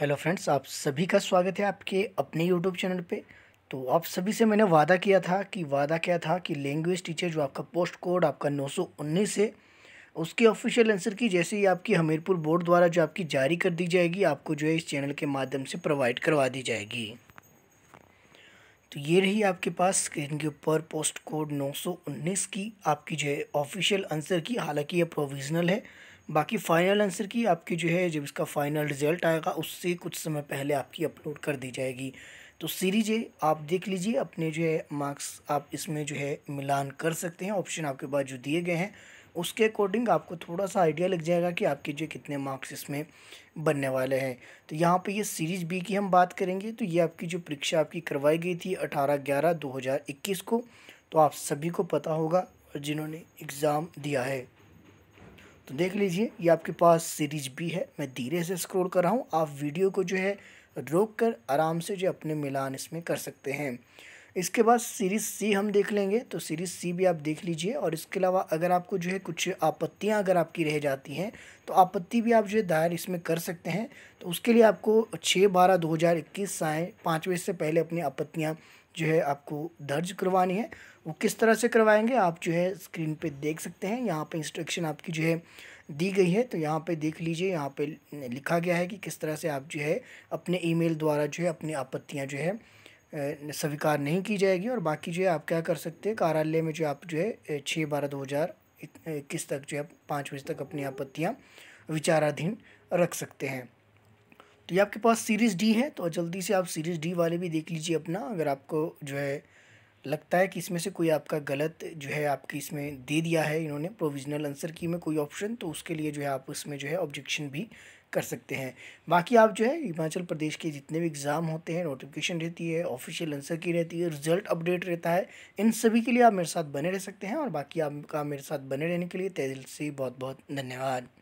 hello friends आप सभी का स्वागत है आपके अपने यूट्यूब चैनल पे तो आप सभी से मैंने वादा किया था कि वादा क्या था कि लैंग्वेज टीचर जो आपका पोस्ट कोड आपका 919 है उसके ऑफिशियल आंसर की जैसे ही आपकी हमीरपुर बोर्ड द्वारा जो आपकी जारी कर दी जाएगी आपको जो है इस चैनल के माध्यम से प्रोवाइड करवा दी जाएगी तो ये रही आपके पास स्क्रीन के ऊपर पोस्ट कोड उन्नीस की आपकी जो है ऑफिशियल आंसर की हालांकि ये प्रोविजनल है बाकी फ़ाइनल आंसर की आपकी जो है जब इसका फ़ाइनल रिज़ल्ट आएगा उससे कुछ समय पहले आपकी अपलोड कर दी जाएगी तो सीरीज ए आप देख लीजिए अपने जो है मार्क्स आप इसमें जो है मिलान कर सकते हैं ऑप्शन आपके पास जो दिए गए हैं उसके अकॉर्डिंग आपको थोड़ा सा आइडिया लग जाएगा कि आपके जो कितने मार्क्स इसमें बनने वाले हैं तो यहाँ पे ये सीरीज़ बी की हम बात करेंगे तो ये आपकी जो परीक्षा आपकी करवाई गई थी अठारह ग्यारह दो हज़ार इक्कीस को तो आप सभी को पता होगा जिन्होंने एग्ज़ाम दिया है तो देख लीजिए ये आपके पास सीरीज बी है मैं धीरे से स्क्रॉल कर रहा हूँ आप वीडियो को जो है रोक कर आराम से जो अपने मिलान इसमें कर सकते हैं इसके बाद सीरीज़ सी हम देख लेंगे तो सीरीज़ सी भी आप देख लीजिए और इसके अलावा अगर आपको जो है कुछ आपत्तियां अगर आपकी रह जाती हैं तो आपत्ति भी आप जो है दायर इसमें कर सकते हैं तो उसके लिए आपको छः बारह दो हज़ार इक्कीस साय पाँच बजे से पहले अपनी आपत्तियाँ जो है आपको दर्ज करवानी है वो किस तरह से करवाएँगे आप जो है स्क्रीन पर देख सकते हैं यहाँ पर इंस्ट्रक्शन आपकी जो है दी गई है तो यहाँ पे देख लीजिए यहाँ पे लिखा गया है कि किस तरह से आप जो है अपने ईमेल द्वारा जो है अपनी आपत्तियाँ जो है स्वीकार नहीं की जाएगी और बाकी जो है आप क्या कर सकते हैं कार्यालय में जो आप जो है छः बारह दो हज़ार इक्कीस तक जो है पाँच बजे तक अपनी आपत्तियाँ विचाराधीन रख सकते हैं तो ये आपके पास सीरीज़ डी है तो जल्दी से आप सीरीज़ डी वाले भी देख लीजिए अपना अगर आपको जो है लगता है कि इसमें से कोई आपका गलत जो है आपकी इसमें दे दिया है इन्होंने प्रोविजनल आंसर की में कोई ऑप्शन तो उसके लिए जो है आप उसमें जो है ऑब्जेक्शन भी कर सकते हैं बाकी आप जो है हिमाचल प्रदेश के जितने भी एग्ज़ाम होते हैं नोटिफिकेशन रहती है ऑफिशियल आंसर की रहती है रिजल्ट अपडेट रहता है इन सभी के लिए आप मेरे साथ बने रह सकते हैं और बाकी आपका मेरे साथ बने रहने के लिए तहसील से बहुत बहुत धन्यवाद